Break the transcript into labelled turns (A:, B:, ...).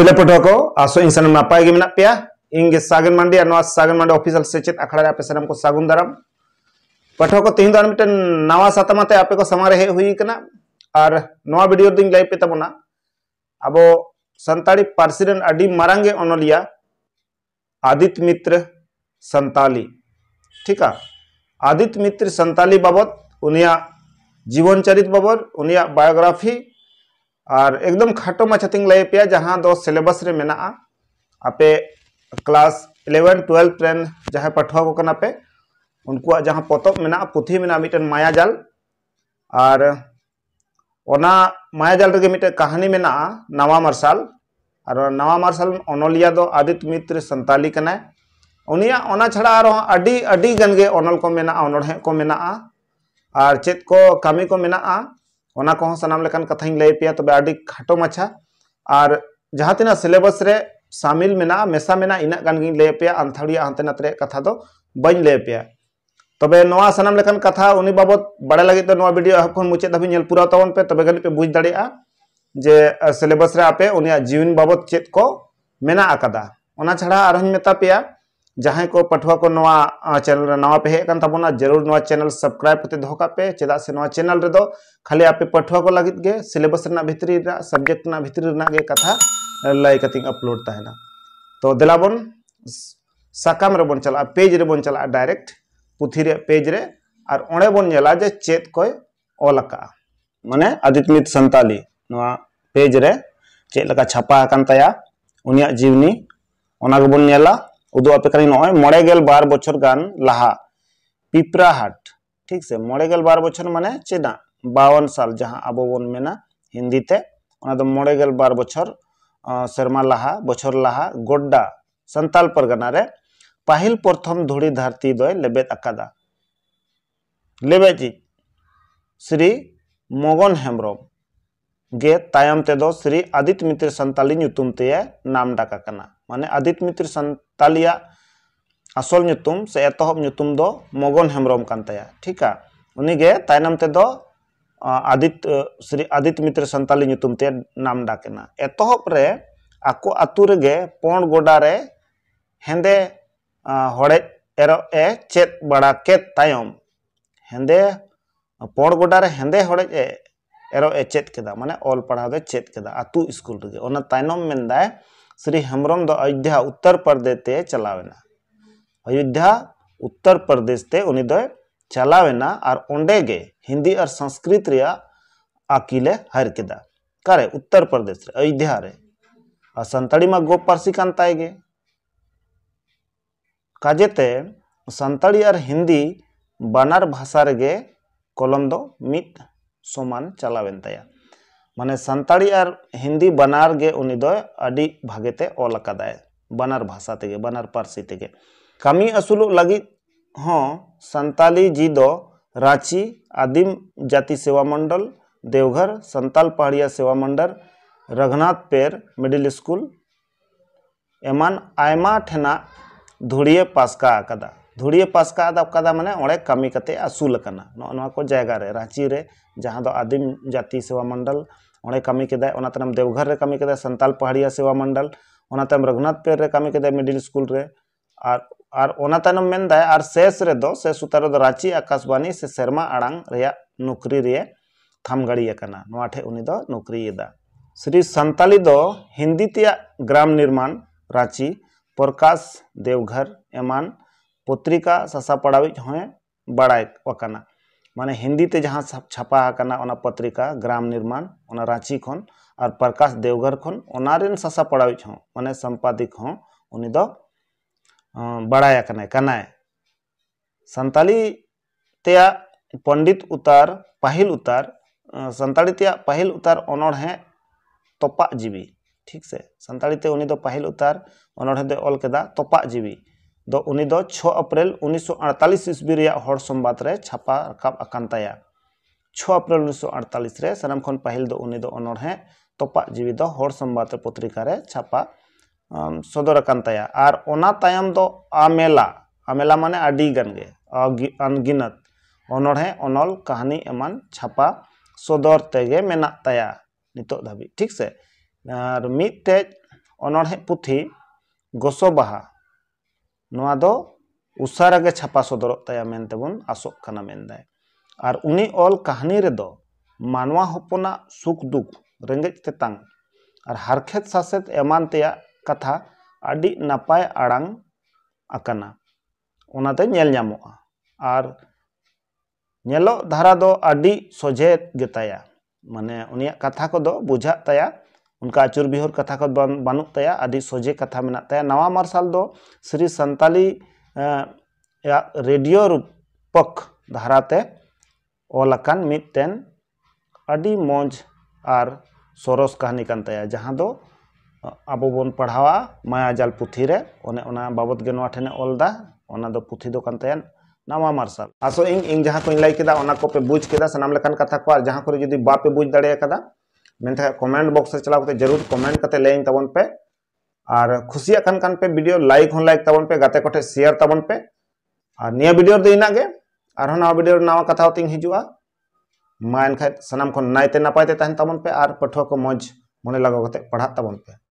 A: ছেলে পঠকো আসো ইনসান নাপাই গে মেনা পেয়া ইংগে सागन मंडी আর सागन मंडी ऑफिसल অফিসিয়াল সেচেত আখড়া আপে সারাম কো সাগুন দারাম को तीन मिट्टे नवा सातमा आपे को सामने हेज हुई और नवा वीडियो दिन लाइव पे तबना अब सानी पारसी अभी अनलिया आदित मित्र संताली ठीक है मित्र संताली बाबत उनिया जीवन चरित बाबत उनिया बायोग्राफी और एकदम खाटो मचतिंग लय पे जहाँ दो सिलेबस आपे क्लास इलेवन टुएल्व रेन जहाँ पठुआ को पे उनको जहाँ पतब मेना पुथी में मिटन माया जाल और ओना माया जाल रे कहानी में नवा मार्शाल और नवा मार्शाल अनलिया आदित्य मित्र संताली कना उनिया ओना छड़ा आरो अडी अडी गन के अनल को मेना अनड़हे को मेना और चेक को कमी को मेना सामान कथा लैपे तब खाटो माचा और जहाँ तना सिलेबस सामिल में मेसा में इनगानी लैपे आंथड़िया हाँ नाते कथा तो बी लैपे तब सामान कथा उन बाबद बड़ा लगे तो भिडियो अहब मुचाद धाबी पूरा तवन पे तब गलत पे बुझ दाड़ा जे सिलेबस आपे उन जीवन बाबत चेक को मना छा और मेता पे जहाँ को पठुआ को नवा चैनल नवा पे हेन ताबना जरूर नवा चैनल सब्सक्राइब करते दोका पे चेदा से नवा चैनल रे दो खाली आपे पठुआ को लागित गे सिलेबस रना भितरी रना सब्जेक्ट रना भितरी रना गे कथा लाइक कतिंग अपलोड ता है ना तो दिलाबन साकाम रे बन चला पेज रे बन चला डायरेक्ट पुथी रे पेज रे और ओणे बन जला जे चेत को ओलका माने आदित्यमित संताली नवा पेज रे चेत लका छपा कान ताया उनिया जीवनी ओना को बन नेला उदू अपेक्षा नड़ेगल बार बचर गान लहा पिपराहाट ठीक से मड़ेगल बार बचर माने चेना बावन साल जहाँ अब बन मेना हिंदी तो मड़ेगल बार बचर सेरमा लहा बचर लहा गोड्डा संताल परगना पहिल प्रथम धूड़ी धरती दय लेबे अकादा लेबेज श्री मगन हेम्रम गे तायम तेदो श्री आदित्य मित्र संताली नाम डाका कना माने आदित्य मित्र संतालिया असल नुतुम से एतहब नुतुम दो मोगन हेम्रम कान ठीक है उनगे तायनम ते दो आदित्य श्री आदित्य मित्र संताली नुतुम ते नाम डाकेना एतहब रे आको आतु रेगे पण गोडा रे हेंदे हड़े एरो ए चेत बड़ा के तायम हेंदे पण गोडा रे हेंदे हड़े ए एरो ए चेत केदा माने ऑल पढ़ावे चेत केदा आतु स्कूल रे ओना तायनम मेंदा श्री हेम्रम द अयोध्या उत्तर प्रदेश ते चलावेना अयोध्या उत्तर प्रदेश ते उन दो चलावेना और ओंडे गे हिंदी और संस्कृत रिया आकीले हर किदा कारे उत्तर प्रदेश रे अयोध्या रे और संताड़ी में गो पारसी काजेते संताड़ी और हिंदी बनार भाषा रे कलम दो समान चलावेन ताया माने सानी और हिंदी बनार गे अड़ी भागे ते ऑल अकादाय बनार भाषा तेगे बनार पार्सी तेगे कमी असुल लगी हों हाँ, संताली जी दो रांची आदिम जाति सेवा मंडल देवघर संताल पहाड़िया सेवा मंडल रघुनाथ पेर मिडिल स्कूल एमान आयमा ठेना धुड़िए पास्का अकादा धुड़िए पास्का अकादा माने ओडे कमी कते असुल कना नो को जायगा रे रांची रे जहाँ दो आदिम जाति सेवा मंडल ᱚᱸᱰᱮ ᱠᱟᱹᱢᱤ ᱠᱮᱫᱟᱭ ᱚᱱᱟ ᱛᱟᱭᱱᱚᱢ ᱫᱮᱣᱜᱷᱚᱨ ᱨᱮ ᱠᱟᱹᱢᱤ ᱠᱮᱫᱟᱭ ᱥᱟᱱᱛᱟᱞ ᱯᱟᱦᱟᱲᱤᱭᱟ ᱥᱮᱵᱟ ᱢᱚᱱᱰᱚᱞ ᱚᱱᱟ ᱛᱟᱭᱚᱢ ᱨᱚᱜᱷᱩᱱᱟᱛᱷ ᱯᱮᱨ ᱨᱮ ᱠᱟᱹᱢᱤ ᱠᱮᱫᱟᱭ ᱢᱤᱰᱤᱞ ᱥᱠᱩᱞ ᱨᱮ ᱟᱨ ᱟᱨ ᱚᱱᱟ ᱛᱟᱭᱱᱚᱢ ᱢᱮᱱᱫᱟᱭ ᱟᱨ ᱥᱮᱥ ᱨᱮᱫᱚ ᱥᱮ ᱥᱩᱛᱟᱨ ᱫᱚ ᱨᱟᱸᱪᱤ ᱟᱠᱟᱥᱵᱟᱱᱤ ᱥᱮ ᱥᱮᱨᱢᱟ ᱟᱲᱟᱝ ᱨᱮᱭᱟᱜ ᱱᱩᱠᱨᱤ ᱨᱮ ᱛᱷᱟᱢ ᱜᱟᱲᱤ ᱟᱠᱟᱱᱟ ᱱᱚᱣᱟ ᱴᱷᱮᱡ ᱩᱱᱤ ᱫᱚ ᱱᱩᱠᱨᱤᱭᱮᱫᱟ श्री संताली दो हिंदी तिया ग्राम निर्माण रांची प्रकाश देवघर एमान पत्रिका सासा पड़ाविज होए बड़ा वकाना माने हिंदी ते जहाँ छपा करना पत्रिका ग्राम निर्माण ओना रांची खन और प्रकाश देवघर खन ओनारेन ससा पढ़ाई छ माने संपादक हो उनी दो बड़ाया कने कनाए संताली तेया पंडित उतार पहिल उतार संताली तेया पहिल उतार ओनोड है तोपा जीवी ठीक से संताली ते उनी दो पहिल उतार ओनोड है दे ओल केदा तोपा जीवी तो उन दो छो अप्रैल 1948 ईस्वी रिया हर संबाद रे छापा रखा अकान ताया छो अप्रैल 1948 रे सनम खन पहिल दो उनी दो तोपा जीवी दो हर संबाद रे पत्रिका रे छापा सदर अकान आर ओना तायम दो अमेला अमेला माने आडी गन अनगिनत अनर है कहानी एमान छापा सदर तेगे मेना ताया नितो धाबी ठीक से आर मीतेज अनर पुथी गोसो बहा उसारे छापा सदर तयन आसोना मनदाय और उन्नी अल कहानी मानवा हपना सुख दुख रेगेज तेतंग और हारखेत सासेद एमान कथा अभी नपाय आड़ातेम धारा दो सोझे गेताया माने उन कथा को बुझा तया उनका आचुर बिहुर कथा को बनू तया अभी सोझे कथा मे तया नवा मार्शल दो श्री सानताली रेडियो रूपक धाराते ओलकान मिटेन अभी मज और सरस कहानी कान तया जहाँ दो अब बन पढ़ावा मायाजाल पुथी रे ओने बाबद गे ठेन ओलदा ओना दो पुथी दो कान तया नवा मार्शल आसो इन इन जहाँ को लाइक केदा ओना को पे बुझ केदा सनाम लेकान कथा को और जहाँ को जुदी बापे बुझ दाड़े मेनखान कमेंट बॉक्स रे चलाव जरूर कमेंट करते लेन तबन पे और खुशिया खान खान पे वीडियो लाइक हम लाइक तबन पे गाते कोठे शेयर तबन पे और निया वीडियो दे इना गे और ना वीडियो नवा कथा तिंग हिजुआ मा एनखान सनाम खन नायते नापायते तहन तबन पे और पठुआ को मज़ मने लगाव करते पढ़ा तबन पे